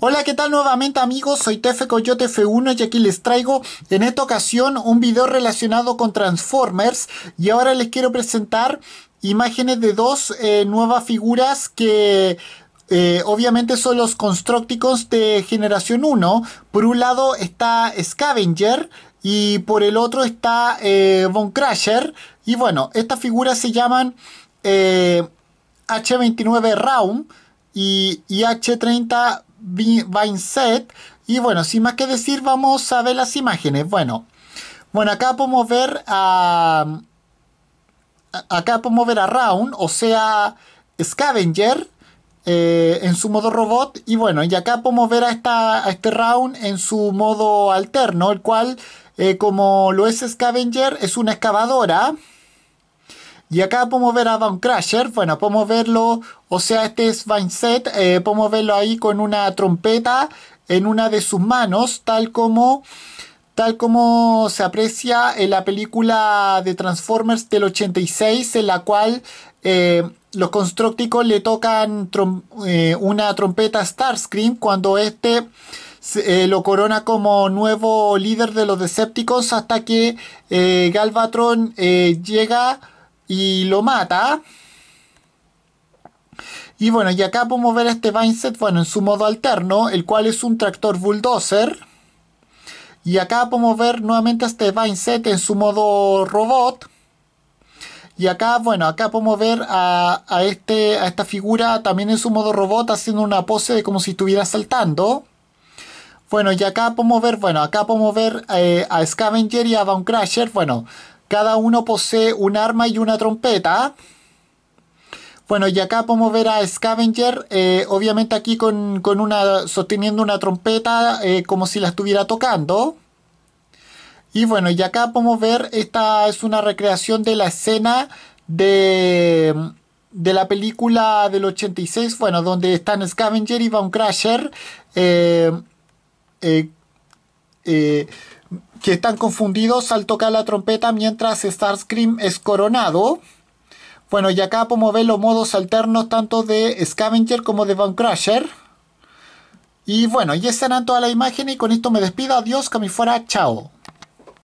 Hola, ¿qué tal nuevamente amigos? Soy Tefe Coyote F1 y aquí les traigo en esta ocasión un video relacionado con Transformers y ahora les quiero presentar imágenes de dos eh, nuevas figuras que eh, obviamente son los Constructicons de generación 1. Por un lado está Scavenger y por el otro está eh, Von Y bueno, estas figuras se llaman H29 eh, Raum y H30 set Y bueno, sin más que decir, vamos a ver las imágenes. Bueno, bueno acá podemos ver a... Acá podemos ver a Round, o sea, Scavenger, eh, en su modo robot. Y bueno, y acá podemos ver a, esta, este Round en su modo alterno, el cual, eh, como lo es Scavenger, es una excavadora. Y acá podemos ver a Crasher. bueno, podemos verlo, o sea, este es Vineset, eh, podemos verlo ahí con una trompeta en una de sus manos, tal como, tal como se aprecia en la película de Transformers del 86, en la cual eh, los Constructicos le tocan eh, una trompeta a Starscream cuando este... lo corona como nuevo líder de los Decepticons hasta que Galvatron llega y lo mata. Y bueno, y acá podemos ver a este Vineset, bueno, en su modo alterno, el cual es un tractor bulldozer. Y acá podemos ver nuevamente a este Vineset en su modo robot. Y acá, bueno, acá podemos ver a, este, a esta figura también en su modo robot haciendo una pose de como si estuviera saltando. Bueno, y acá podemos ver, bueno, acá podemos ver eh, a Scavenger y a Crasher bueno, cada uno posee un arma y una trompeta. Bueno, y acá podemos ver a Scavenger, eh, obviamente aquí con, una, sosteniendo una trompeta eh, como si la estuviera tocando. Y bueno, y acá podemos ver, esta es una recreación de la escena de, la película del 86, bueno, donde están Scavenger y Van Crasher. Eh, que están confundidos al tocar la trompeta mientras Starscream es coronado. Bueno, y acá podemos ver los modos alternos tanto de Scavenger como de Crusher. Y bueno, ya estarán toda la imagen. imagen y con esto me despido. Adiós, que fuera. Chao.